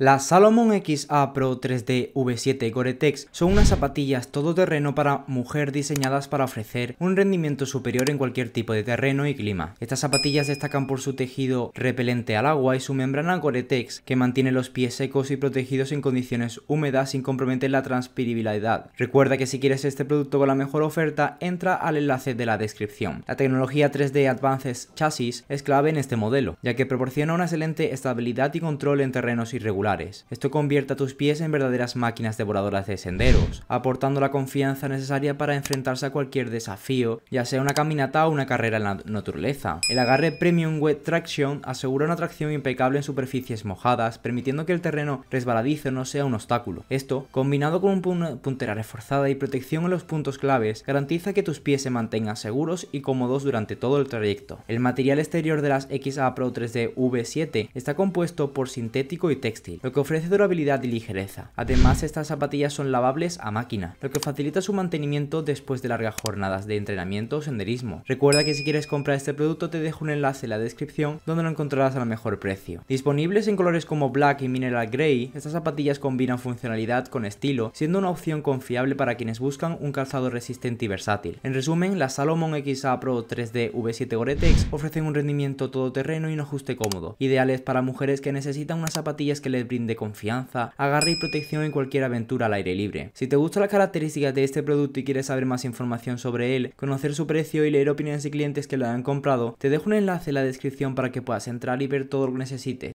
Las Salomon XA Pro 3D V7 Gore-Tex son unas zapatillas todoterreno para mujer diseñadas para ofrecer un rendimiento superior en cualquier tipo de terreno y clima. Estas zapatillas destacan por su tejido repelente al agua y su membrana Gore-Tex que mantiene los pies secos y protegidos en condiciones húmedas sin comprometer la transpirabilidad. Recuerda que si quieres este producto con la mejor oferta, entra al enlace de la descripción. La tecnología 3D Advances Chassis es clave en este modelo, ya que proporciona una excelente estabilidad y control en terrenos irregulares esto convierte a tus pies en verdaderas máquinas devoradoras de senderos, aportando la confianza necesaria para enfrentarse a cualquier desafío, ya sea una caminata o una carrera en la naturaleza. El agarre Premium Wet Traction asegura una tracción impecable en superficies mojadas, permitiendo que el terreno resbaladizo no sea un obstáculo. Esto, combinado con una puntera reforzada y protección en los puntos claves, garantiza que tus pies se mantengan seguros y cómodos durante todo el trayecto. El material exterior de las XA Pro 3D V7 está compuesto por sintético y textil, lo que ofrece durabilidad y ligereza. Además, estas zapatillas son lavables a máquina, lo que facilita su mantenimiento después de largas jornadas de entrenamiento o senderismo. Recuerda que si quieres comprar este producto te dejo un enlace en la descripción donde lo encontrarás al mejor precio. Disponibles en colores como black y mineral grey, estas zapatillas combinan funcionalidad con estilo, siendo una opción confiable para quienes buscan un calzado resistente y versátil. En resumen, las Salomon XA Pro 3D V7 Gore-Tex ofrecen un rendimiento todoterreno y un ajuste cómodo, ideales para mujeres que necesitan unas zapatillas que les brinde confianza, agarre y protección en cualquier aventura al aire libre. Si te gustan las características de este producto y quieres saber más información sobre él, conocer su precio y leer opiniones de clientes que lo han comprado, te dejo un enlace en la descripción para que puedas entrar y ver todo lo que necesites.